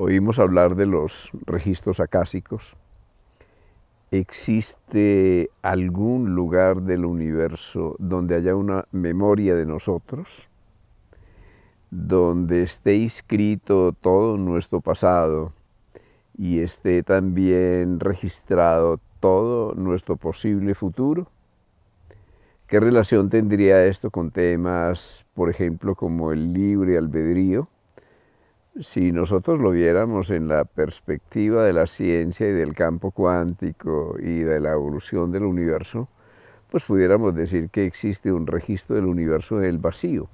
oímos hablar de los registros acásicos. ¿Existe algún lugar del universo donde haya una memoria de nosotros? donde esté escrito todo nuestro pasado y esté también registrado todo nuestro posible futuro? ¿Qué relación tendría esto con temas, por ejemplo, como el libre albedrío? si nosotros lo viéramos en la perspectiva de la ciencia y del campo cuántico y de la evolución del universo, pues pudiéramos decir que existe un registro del universo en el vacío.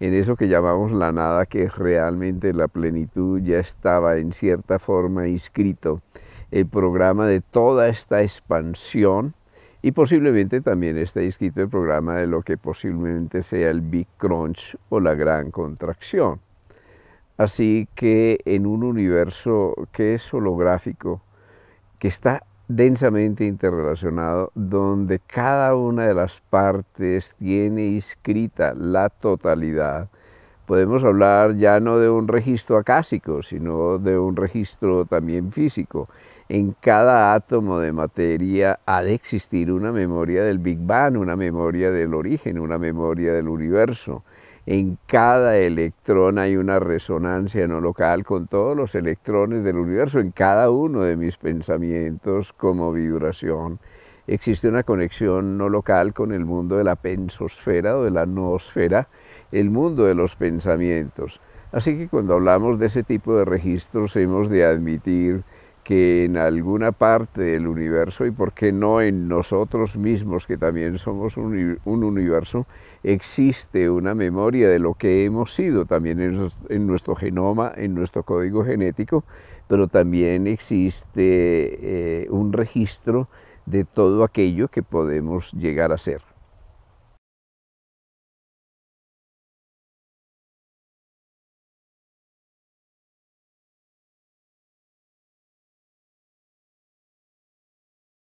En eso que llamamos la nada, que realmente la plenitud ya estaba en cierta forma inscrito, el programa de toda esta expansión y posiblemente también está inscrito el programa de lo que posiblemente sea el Big Crunch o la gran contracción. Así que en un universo que es holográfico, que está densamente interrelacionado, donde cada una de las partes tiene inscrita la totalidad, podemos hablar ya no de un registro acásico, sino de un registro también físico. En cada átomo de materia ha de existir una memoria del Big Bang, una memoria del origen, una memoria del universo. En cada electrón hay una resonancia no local con todos los electrones del universo, en cada uno de mis pensamientos como vibración. Existe una conexión no local con el mundo de la pensosfera o de la noosfera, el mundo de los pensamientos. Así que cuando hablamos de ese tipo de registros hemos de admitir en alguna parte del universo y por qué no en nosotros mismos, que también somos un, universo, existe una memoria de lo que hemos sido también en, nuestro genoma, en nuestro código genético, pero también existe eh, un registro de todo aquello que podemos llegar a ser.